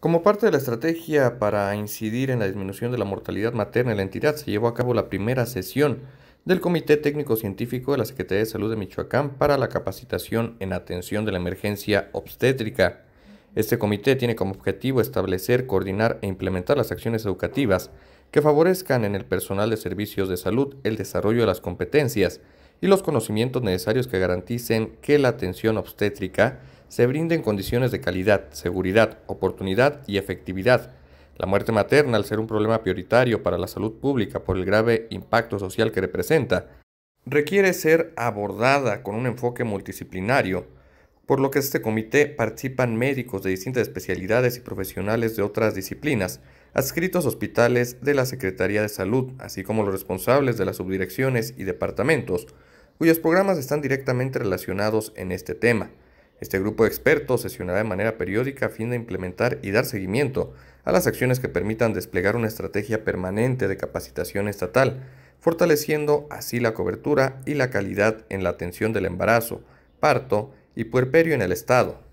Como parte de la estrategia para incidir en la disminución de la mortalidad materna en la entidad, se llevó a cabo la primera sesión del Comité Técnico Científico de la Secretaría de Salud de Michoacán para la capacitación en atención de la emergencia obstétrica. Este comité tiene como objetivo establecer, coordinar e implementar las acciones educativas que favorezcan en el personal de servicios de salud el desarrollo de las competencias y los conocimientos necesarios que garanticen que la atención obstétrica se brinden condiciones de calidad, seguridad, oportunidad y efectividad. La muerte materna, al ser un problema prioritario para la salud pública por el grave impacto social que representa, requiere ser abordada con un enfoque multidisciplinario, por lo que este comité participan médicos de distintas especialidades y profesionales de otras disciplinas, adscritos a hospitales de la Secretaría de Salud, así como los responsables de las subdirecciones y departamentos, cuyos programas están directamente relacionados en este tema. Este grupo de expertos sesionará de manera periódica a fin de implementar y dar seguimiento a las acciones que permitan desplegar una estrategia permanente de capacitación estatal, fortaleciendo así la cobertura y la calidad en la atención del embarazo, parto y puerperio en el Estado.